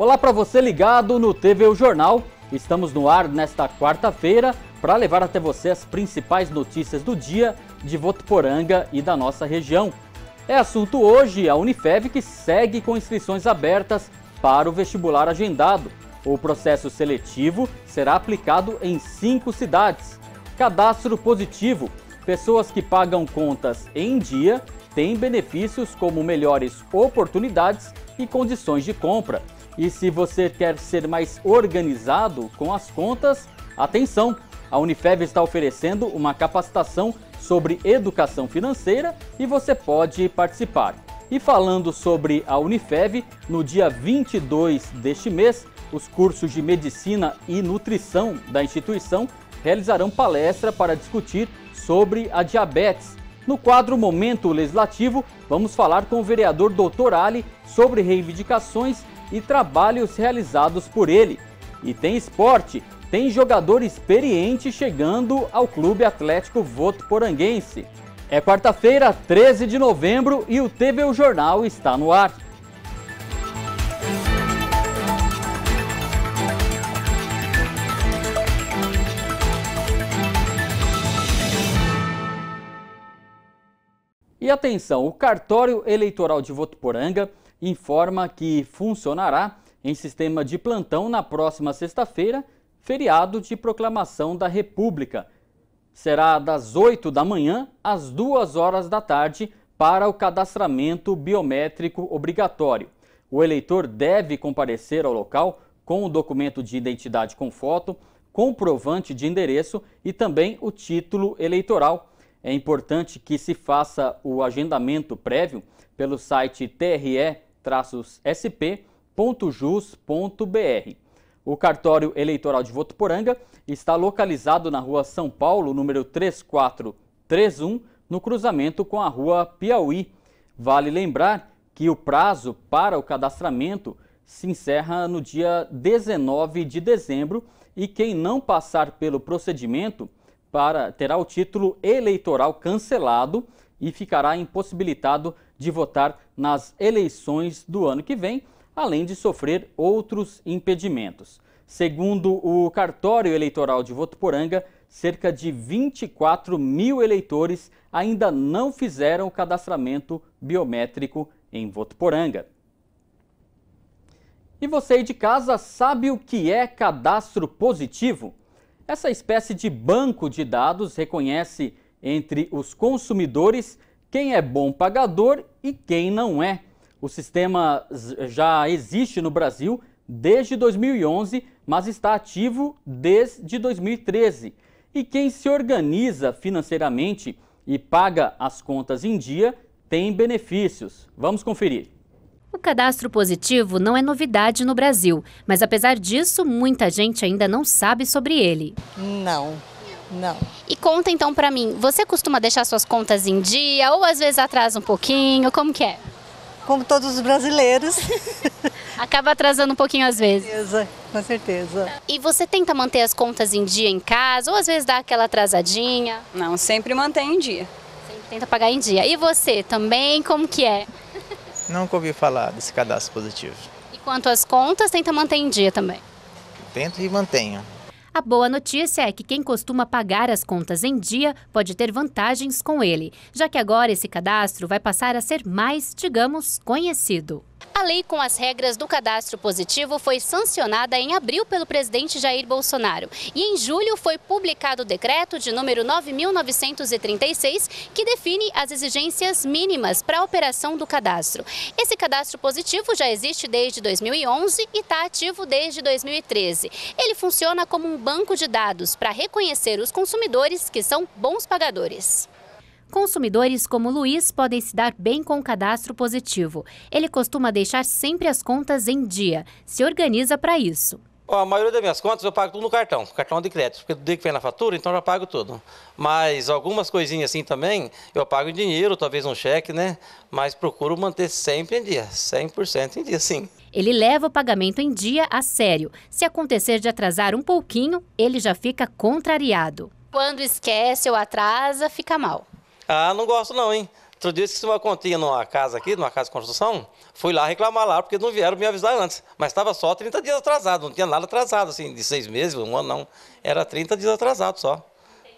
Olá para você ligado no TV O Jornal. Estamos no ar nesta quarta-feira para levar até você as principais notícias do dia de Votuporanga e da nossa região. É assunto hoje a Unifev que segue com inscrições abertas para o vestibular agendado. O processo seletivo será aplicado em cinco cidades. Cadastro positivo: pessoas que pagam contas em dia têm benefícios como melhores oportunidades e condições de compra. E se você quer ser mais organizado com as contas, atenção! A Unifev está oferecendo uma capacitação sobre educação financeira e você pode participar. E falando sobre a Unifev, no dia 22 deste mês, os cursos de medicina e nutrição da instituição realizarão palestra para discutir sobre a diabetes. No quadro Momento Legislativo, vamos falar com o vereador Dr. Ali sobre reivindicações e trabalhos realizados por ele. E tem esporte, tem jogador experiente chegando ao Clube Atlético Votuporanguense. É quarta-feira, 13 de novembro, e o TV o Jornal está no ar. E atenção, o cartório eleitoral de Votuporanga informa que funcionará em sistema de plantão na próxima sexta-feira, feriado de proclamação da República. Será das 8 da manhã às 2 horas da tarde para o cadastramento biométrico obrigatório. O eleitor deve comparecer ao local com o documento de identidade com foto, comprovante de endereço e também o título eleitoral. É importante que se faça o agendamento prévio pelo site TRE eleitoral-sp.jus.br. O cartório eleitoral de Votuporanga está localizado na rua São Paulo, número 3431, no cruzamento com a rua Piauí. Vale lembrar que o prazo para o cadastramento se encerra no dia 19 de dezembro e quem não passar pelo procedimento para terá o título eleitoral cancelado e ficará impossibilitado de votar nas eleições do ano que vem, além de sofrer outros impedimentos. Segundo o cartório eleitoral de Votuporanga, cerca de 24 mil eleitores ainda não fizeram o cadastramento biométrico em Votuporanga. E você aí de casa sabe o que é cadastro positivo? Essa espécie de banco de dados reconhece entre os consumidores quem é bom pagador e quem não é. O sistema já existe no Brasil desde 2011, mas está ativo desde 2013. E quem se organiza financeiramente e paga as contas em dia tem benefícios. Vamos conferir. O cadastro positivo não é novidade no Brasil, mas apesar disso, muita gente ainda não sabe sobre ele. Não, não. E conta então para mim, você costuma deixar suas contas em dia ou às vezes atrasa um pouquinho? Como que é? Como todos os brasileiros. Acaba atrasando um pouquinho às vezes. Com certeza, com certeza. E você tenta manter as contas em dia em casa ou às vezes dá aquela atrasadinha? Não, sempre mantém em dia. Sempre tenta pagar em dia. E você também, como que é? Nunca ouvi falar desse cadastro positivo. E quanto às contas, tenta manter em dia também? Tento e mantenho. A boa notícia é que quem costuma pagar as contas em dia pode ter vantagens com ele, já que agora esse cadastro vai passar a ser mais, digamos, conhecido. A lei com as regras do cadastro positivo foi sancionada em abril pelo presidente Jair Bolsonaro. E em julho foi publicado o decreto de número 9.936, que define as exigências mínimas para a operação do cadastro. Esse cadastro positivo já existe desde 2011 e está ativo desde 2013. Ele funciona como um banco de dados para reconhecer os consumidores que são bons pagadores. Consumidores como Luiz podem se dar bem com o cadastro positivo. Ele costuma deixar sempre as contas em dia, se organiza para isso. a maioria das minhas contas eu pago tudo no cartão, cartão de crédito, porque tudo que vem na fatura, então eu já pago tudo. Mas algumas coisinhas assim também, eu pago em dinheiro, talvez um cheque, né? Mas procuro manter sempre em dia, 100% em dia, sim. Ele leva o pagamento em dia a sério. Se acontecer de atrasar um pouquinho, ele já fica contrariado. Quando esquece ou atrasa, fica mal. Ah, não gosto não, hein? Outro dia eu esqueci uma continha numa casa aqui, numa casa de construção. Fui lá reclamar lá, porque não vieram me avisar antes. Mas estava só 30 dias atrasado, não tinha nada atrasado, assim, de seis meses, um ano não. Era 30 dias atrasado só.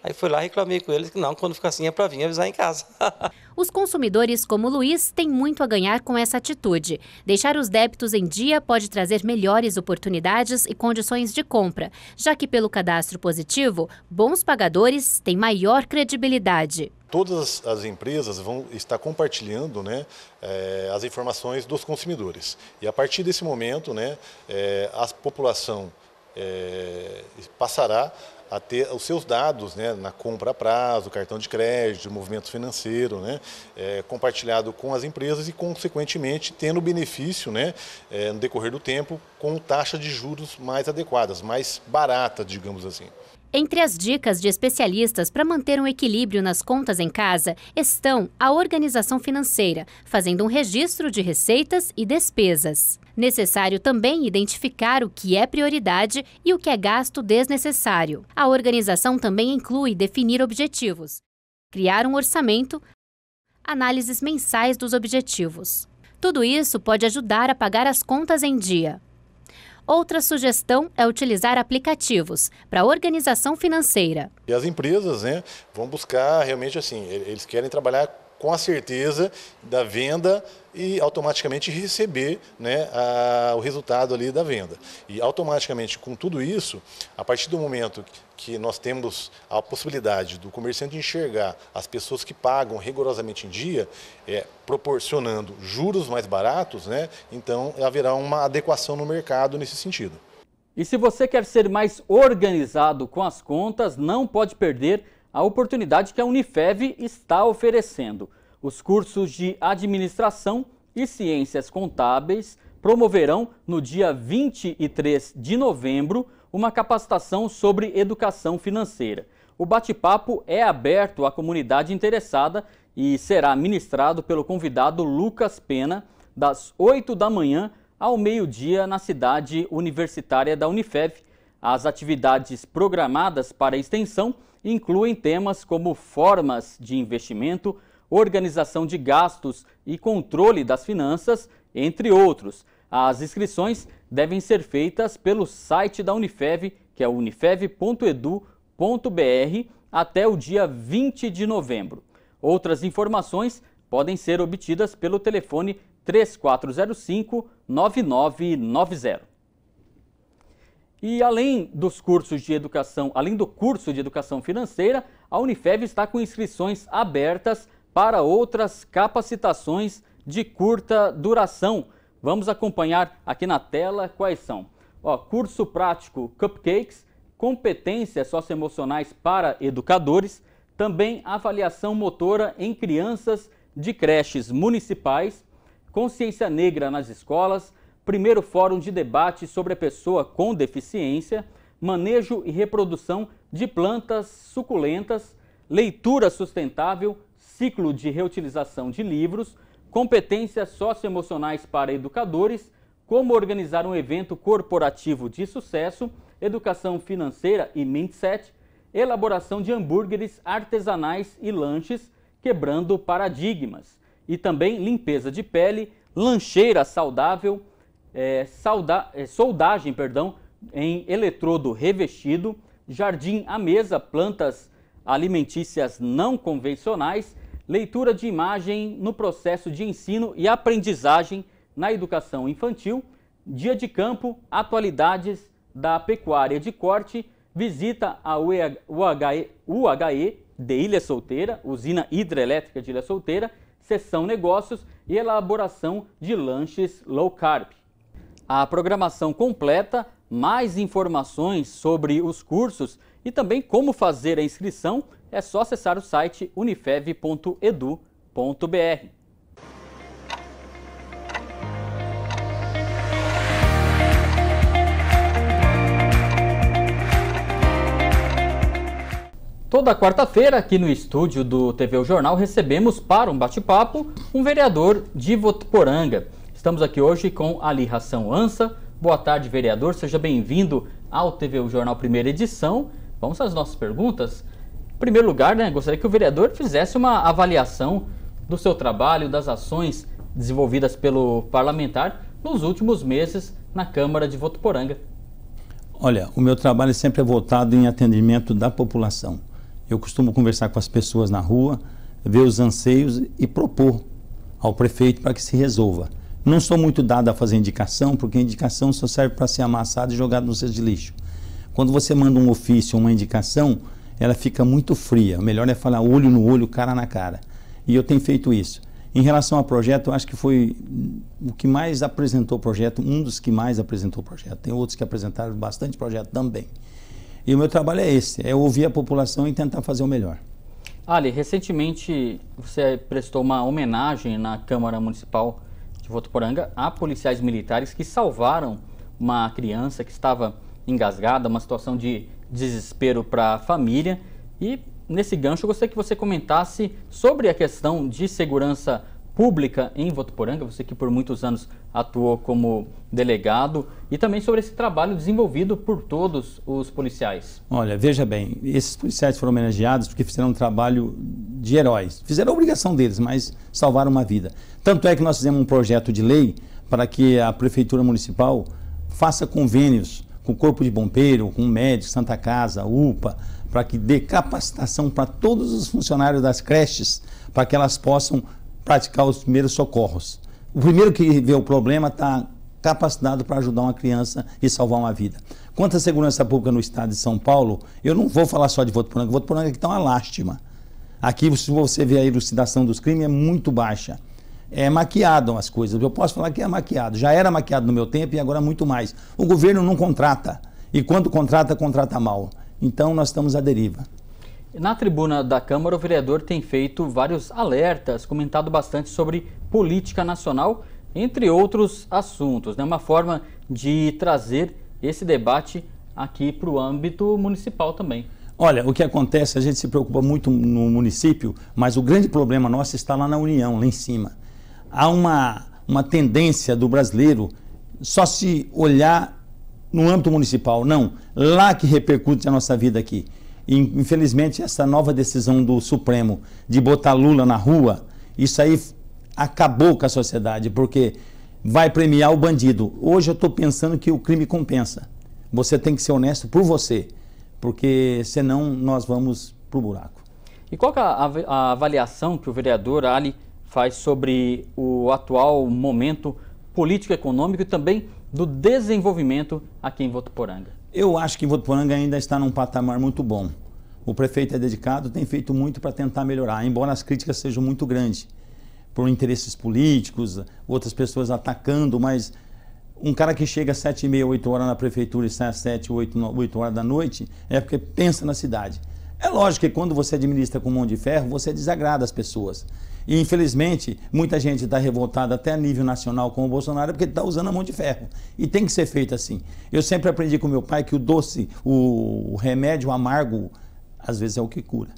Aí fui lá reclamei com eles que não, quando ficar assim é para vir avisar em casa. Os consumidores como Luiz têm muito a ganhar com essa atitude. Deixar os débitos em dia pode trazer melhores oportunidades e condições de compra, já que pelo cadastro positivo, bons pagadores têm maior credibilidade todas as empresas vão estar compartilhando né, eh, as informações dos consumidores. E a partir desse momento, né, eh, a população eh, passará a ter os seus dados né, na compra a prazo, cartão de crédito, movimento financeiro, né, é, compartilhado com as empresas e, consequentemente, tendo benefício né, é, no decorrer do tempo com taxas de juros mais adequadas, mais baratas, digamos assim. Entre as dicas de especialistas para manter um equilíbrio nas contas em casa estão a organização financeira, fazendo um registro de receitas e despesas. Necessário também identificar o que é prioridade e o que é gasto desnecessário. A organização também inclui definir objetivos, criar um orçamento, análises mensais dos objetivos. Tudo isso pode ajudar a pagar as contas em dia. Outra sugestão é utilizar aplicativos para organização financeira. E as empresas né, vão buscar realmente assim, eles querem trabalhar com a certeza da venda e automaticamente receber né, a, o resultado ali da venda. E automaticamente com tudo isso, a partir do momento que nós temos a possibilidade do comerciante enxergar as pessoas que pagam rigorosamente em dia, é, proporcionando juros mais baratos, né, então haverá uma adequação no mercado nesse sentido. E se você quer ser mais organizado com as contas, não pode perder a oportunidade que a Unifev está oferecendo. Os cursos de administração e ciências contábeis promoverão, no dia 23 de novembro, uma capacitação sobre educação financeira. O bate-papo é aberto à comunidade interessada e será ministrado pelo convidado Lucas Pena, das 8 da manhã ao meio-dia, na cidade universitária da Unifev. As atividades programadas para extensão incluem temas como formas de investimento, organização de gastos e controle das finanças, entre outros. As inscrições devem ser feitas pelo site da Unifev, que é unifev.edu.br, até o dia 20 de novembro. Outras informações podem ser obtidas pelo telefone 3405 9990. E além dos cursos de educação, além do curso de educação financeira, a Unifev está com inscrições abertas para outras capacitações de curta duração. Vamos acompanhar aqui na tela quais são. Ó, curso prático Cupcakes, competências socioemocionais para educadores, também avaliação motora em crianças de creches municipais, consciência negra nas escolas, primeiro fórum de debate sobre a pessoa com deficiência, manejo e reprodução de plantas suculentas, leitura sustentável, ciclo de reutilização de livros, competências socioemocionais para educadores, como organizar um evento corporativo de sucesso, educação financeira e mindset, elaboração de hambúrgueres artesanais e lanches, quebrando paradigmas, e também limpeza de pele, lancheira saudável, é, é, soldagem perdão, em eletrodo revestido, jardim à mesa, plantas alimentícias não convencionais, leitura de imagem no processo de ensino e aprendizagem na educação infantil, dia de campo, atualidades da pecuária de corte, visita à UHE, UHE de Ilha Solteira, usina hidrelétrica de Ilha Solteira, sessão negócios e elaboração de lanches low carb. A programação completa, mais informações sobre os cursos e também como fazer a inscrição, é só acessar o site unifev.edu.br. Toda quarta-feira, aqui no estúdio do TV o Jornal, recebemos para um bate-papo um vereador de Votuporanga. Estamos aqui hoje com Ali Ração Ansa. Boa tarde, vereador. Seja bem-vindo ao TV o Jornal Primeira Edição. Vamos às nossas perguntas. Em primeiro lugar, né, gostaria que o vereador fizesse uma avaliação do seu trabalho, das ações desenvolvidas pelo parlamentar nos últimos meses na Câmara de Votuporanga. Olha, o meu trabalho sempre é voltado em atendimento da população. Eu costumo conversar com as pessoas na rua, ver os anseios e propor ao prefeito para que se resolva. Não sou muito dado a fazer indicação, porque indicação só serve para ser amassado e jogado no cesto de lixo. Quando você manda um ofício, uma indicação, ela fica muito fria. O melhor é falar olho no olho, cara na cara. E eu tenho feito isso. Em relação ao projeto, eu acho que foi o que mais apresentou o projeto, um dos que mais apresentou o projeto. Tem outros que apresentaram bastante projeto também. E o meu trabalho é esse, é ouvir a população e tentar fazer o melhor. Ali, recentemente você prestou uma homenagem na Câmara Municipal de Votuporanga há policiais militares que salvaram uma criança que estava engasgada, uma situação de desespero para a família. E nesse gancho, eu gostaria que você comentasse sobre a questão de segurança pública em Votuporanga, você que por muitos anos atuou como delegado, e também sobre esse trabalho desenvolvido por todos os policiais. Olha, veja bem, esses policiais foram homenageados porque fizeram um trabalho de heróis. Fizeram a obrigação deles, mas salvaram uma vida. Tanto é que nós fizemos um projeto de lei para que a Prefeitura Municipal faça convênios com o Corpo de Bombeiro, com o Médico, Santa Casa, UPA, para que dê capacitação para todos os funcionários das creches, para que elas possam praticar os primeiros socorros. O primeiro que vê o problema está capacitado para ajudar uma criança e salvar uma vida. Quanto à segurança pública no estado de São Paulo, eu não vou falar só de Votuporanga. Votuporanga é que está uma lástima. Aqui, se você vê a elucidação dos crimes, é muito baixa. É maquiado as coisas. Eu posso falar que é maquiado. Já era maquiado no meu tempo e agora muito mais. O governo não contrata. E quando contrata, contrata mal. Então, nós estamos à deriva. Na tribuna da Câmara, o vereador tem feito vários alertas, comentado bastante sobre política nacional, entre outros assuntos. Né? Uma forma de trazer esse debate aqui para o âmbito municipal também. Olha, o que acontece, a gente se preocupa muito no município, mas o grande problema nosso está lá na União, lá em cima. Há uma, uma tendência do brasileiro só se olhar no âmbito municipal, não, lá que repercute a nossa vida aqui. infelizmente, essa nova decisão do Supremo de botar Lula na rua, isso aí acabou com a sociedade, porque vai premiar o bandido. Hoje eu estou pensando que o crime compensa. Você tem que ser honesto por você porque senão nós vamos para o buraco. E qual é a, avaliação que o vereador Ali faz sobre o atual momento político-econômico e também do desenvolvimento aqui em Votuporanga? Eu acho que Votuporanga ainda está num patamar muito bom. O prefeito é dedicado, tem feito muito para tentar melhorar, embora as críticas sejam muito grandes por interesses políticos, outras pessoas atacando, mas um cara que chega às 7 e meia, 8 horas na prefeitura e sai às 7, 8, 8 horas da noite, é porque pensa na cidade. É lógico que quando você administra com mão de ferro, você desagrada as pessoas. E infelizmente, muita gente está revoltada até a nível nacional com o Bolsonaro porque está usando a mão de ferro. E tem que ser feito assim. Eu sempre aprendi com meu pai que o doce, o remédio amargo, às vezes é o que cura.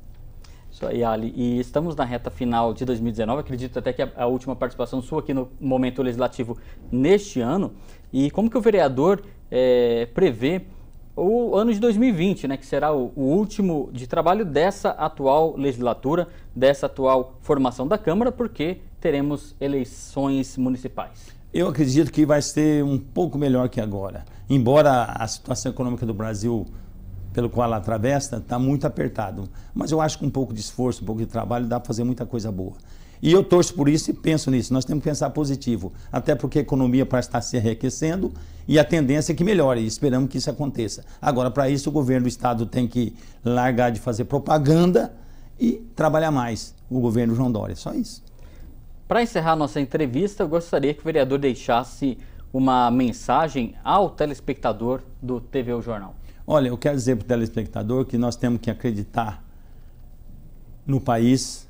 Isso aí, Ali. E estamos na reta final de 2019. Acredito até que a, a última participação sua aqui no momento legislativo neste ano. E como que o vereador é, prevê o ano de 2020, né, que será o, o, último de trabalho dessa atual legislatura, dessa atual formação da Câmara, porque teremos eleições municipais. Eu acredito que vai ser um pouco melhor que agora. Embora a situação econômica do Brasil pelo qual ela atravessa está muito apertado. Mas eu acho que um pouco de esforço, um pouco de trabalho, dá para fazer muita coisa boa. E eu torço por isso e penso nisso. Nós temos que pensar positivo, até porque a economia parece estar se enriquecendo e a tendência é que melhore, e esperamos que isso aconteça. Agora, para isso, o governo do Estado tem que largar de fazer propaganda e trabalhar mais. O governo João Dória, só isso. Para encerrar nossa entrevista, eu gostaria que o vereador deixasse uma mensagem ao telespectador do TV O Jornal. Olha, eu quero dizer para o telespectador que nós temos que acreditar no país,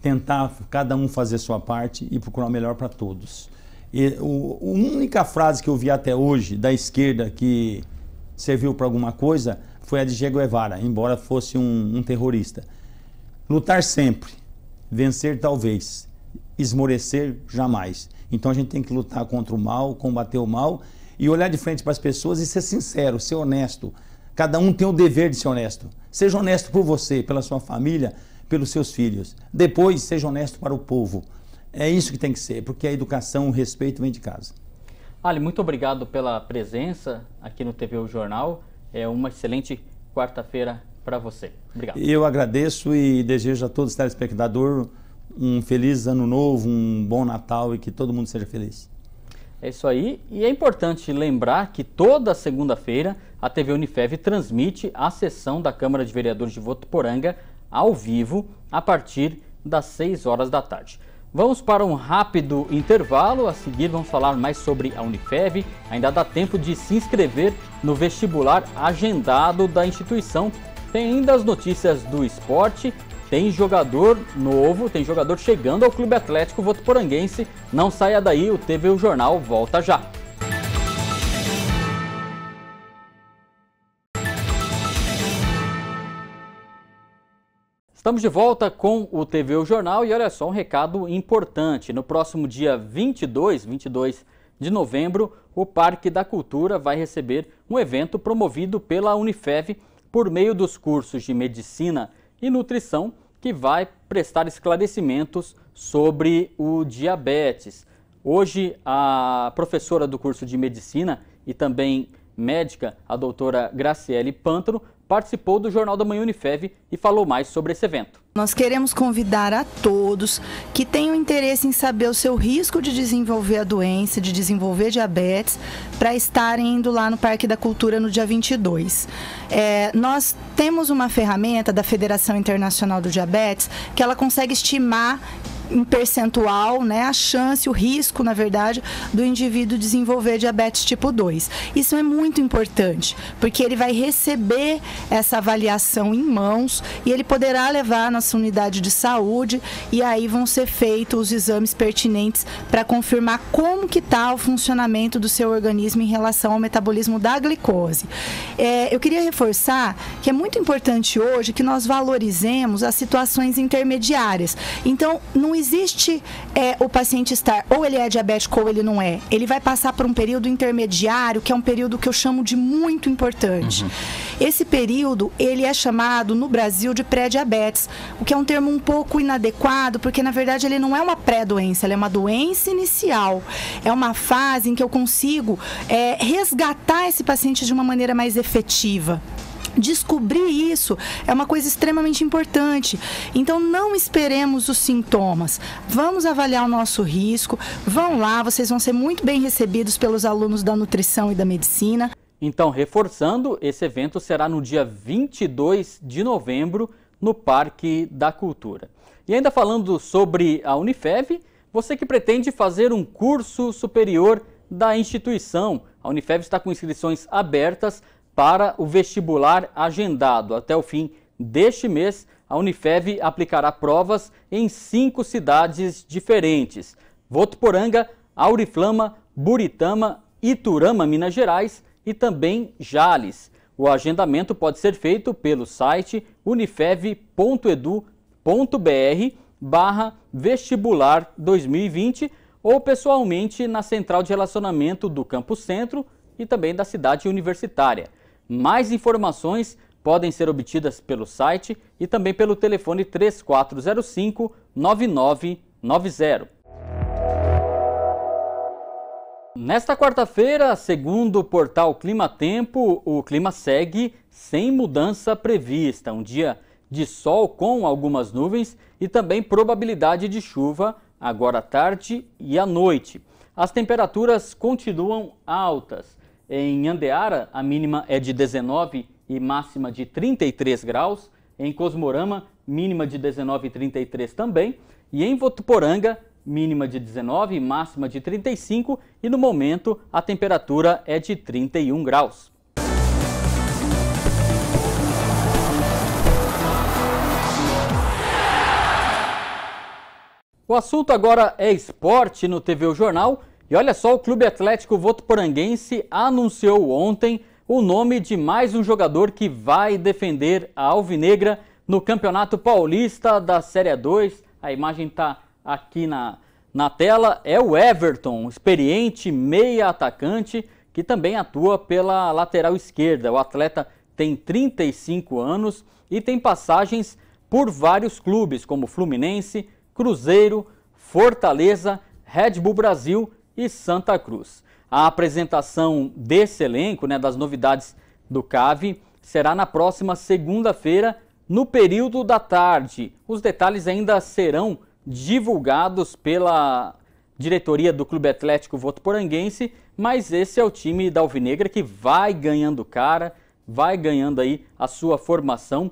tentar cada um fazer sua parte e procurar o melhor para todos. E o, a única frase que eu vi até hoje da esquerda que serviu para alguma coisa foi a de Diego Evara, embora fosse um, um terrorista. Lutar sempre, vencer talvez, esmorecer jamais. Então a gente tem que lutar contra o mal, combater o mal e olhar de frente para as pessoas e ser sincero, ser honesto. Cada um tem o dever de ser honesto. Seja honesto por você, pela sua família, pelos seus filhos. Depois, seja honesto para o povo. É isso que tem que ser, porque a educação, o respeito vem de casa. Ali, muito obrigado pela presença aqui no TV o Jornal. É uma excelente quarta-feira para você. Obrigado. Eu agradeço e desejo a todos os telespectadores um feliz ano novo, um bom Natal e que todo mundo seja feliz. É isso aí. E é importante lembrar que toda segunda-feira a TV Unifev transmite a sessão da Câmara de Vereadores de Votuporanga ao vivo a partir das 6 horas da tarde. Vamos para um rápido intervalo. A seguir, vamos falar mais sobre a Unifev. Ainda dá tempo de se inscrever no vestibular agendado da instituição. Tem ainda as notícias do esporte tem jogador novo, tem jogador chegando ao Clube Atlético Votoporanguense. Não saia daí, o TV o Jornal volta já. Estamos de volta com o TV o Jornal e olha só um recado importante. No próximo dia 22, 22 de novembro, o Parque da Cultura vai receber um evento promovido pela Unifev por meio dos cursos de Medicina e Nutrição que vai prestar esclarecimentos sobre o diabetes. Hoje, a professora do curso de medicina e também médica, a doutora Graciele Pântano, participou do Jornal da Manhã Unifev e falou mais sobre esse evento. Nós queremos convidar a todos que tenham interesse em saber o seu risco de desenvolver a doença, de desenvolver diabetes, para estarem indo lá no Parque da Cultura no dia 22. É, nós temos uma ferramenta da Federação Internacional do Diabetes que ela consegue estimar um percentual, né, a chance, o risco, na verdade, do indivíduo desenvolver diabetes tipo 2. Isso é muito importante, porque ele vai receber essa avaliação em mãos e ele poderá levar na sua unidade de saúde e aí vão ser feitos os exames pertinentes para confirmar como que está o funcionamento do seu organismo em relação ao metabolismo da glicose. É, eu queria reforçar que é muito importante hoje que nós valorizemos as situações intermediárias. Então, não existe existe é, o paciente estar, ou ele é diabético ou ele não é. Ele vai passar por um período intermediário, que é um período que eu chamo de muito importante. Uhum. Esse período, ele é chamado no Brasil de pré-diabetes, o que é um termo um pouco inadequado, porque na verdade ele não é uma pré-doença, ele é uma doença inicial. É uma fase em que eu consigo é, resgatar esse paciente de uma maneira mais efetiva. Descobrir isso é uma coisa extremamente importante. Então não esperemos os sintomas. Vamos avaliar o nosso risco. Vão lá, vocês vão ser muito bem recebidos pelos alunos da nutrição e da medicina. Então, reforçando, esse evento será no dia 22 de novembro no Parque da Cultura. E ainda falando sobre a Unifev, você que pretende fazer um curso superior da instituição, a Unifev está com inscrições abertas para o vestibular agendado até o fim deste mês, a Unifev aplicará provas em cinco cidades diferentes: Votuporanga, Auriflama, Buritama, Iturama, Minas Gerais e também Jales. O agendamento pode ser feito pelo site unifev.edu.br barra vestibular 2020 ou pessoalmente na Central de Relacionamento do Campo Centro e também da cidade universitária. Mais informações podem ser obtidas pelo site e também pelo telefone 3405 9990. Nesta quarta-feira, segundo o portal Clima Tempo, o clima segue sem mudança prevista. Um dia de sol com algumas nuvens e também probabilidade de chuva agora à tarde e à noite. As temperaturas continuam altas. Em Andeara, a mínima é de 19 e máxima de 33 graus. Em Cosmorama, mínima de 19 e 33 também. E em Votuporanga, mínima de 19 e máxima de 35. E no momento, a temperatura é de 31 graus. O assunto agora é esporte no TV o Jornal e olha só, o Clube Atlético Votoporanguense anunciou ontem o nome de mais um jogador que vai defender a Alvinegra no Campeonato Paulista da Série 2. A imagem está aqui na, na tela. É o Everton, experiente meia atacante, que também atua pela lateral esquerda. O atleta tem 35 anos e tem passagens por vários clubes, como Fluminense, Cruzeiro, Fortaleza, Red Bull Brasil e Santa Cruz. A apresentação desse elenco, né, das novidades do CAV, será na próxima segunda-feira, no período da tarde. Os detalhes ainda serão divulgados pela diretoria do Clube Atlético Votuporanguense, mas esse é o time da Alvinegra que vai ganhando cara, vai ganhando aí a sua formação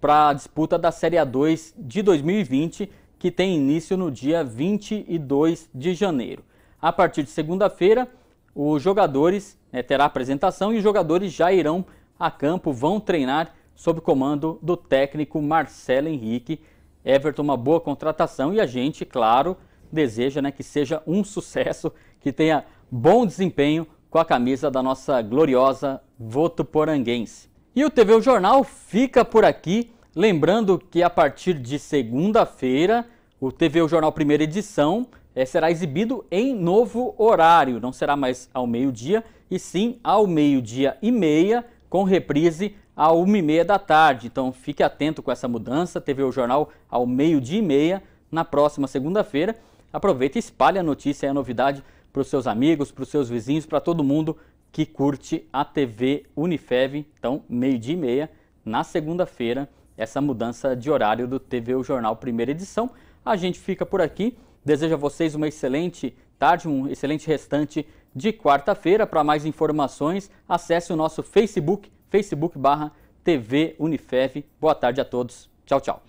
para a disputa da Série A2 de 2020, que tem início no dia 22 de janeiro. A partir de segunda-feira, os jogadores né, terá apresentação e os jogadores já irão a campo, vão treinar sob comando do técnico Marcelo Henrique. Everton, uma boa contratação e a gente, claro, deseja né, que seja um sucesso, que tenha bom desempenho com a camisa da nossa gloriosa Votuporanguense. E o TV o Jornal fica por aqui, lembrando que a partir de segunda-feira, o TV o Jornal Primeira Edição é, será exibido em novo horário. Não será mais ao meio-dia, e sim ao meio-dia e meia, com reprise à uma e meia da tarde. Então fique atento com essa mudança. TV O Jornal ao meio-dia e meia na próxima segunda-feira. Aproveita e espalhe a notícia e a novidade para os seus amigos, para os seus vizinhos, para todo mundo que curte a TV Unifev. Então, meio-dia e meia, na segunda-feira, essa mudança de horário do TV O Jornal Primeira Edição. A gente fica por aqui. Desejo a vocês uma excelente tarde, um excelente restante de quarta-feira. Para mais informações, acesse o nosso Facebook, facebook barra TV Boa tarde a todos. Tchau, tchau.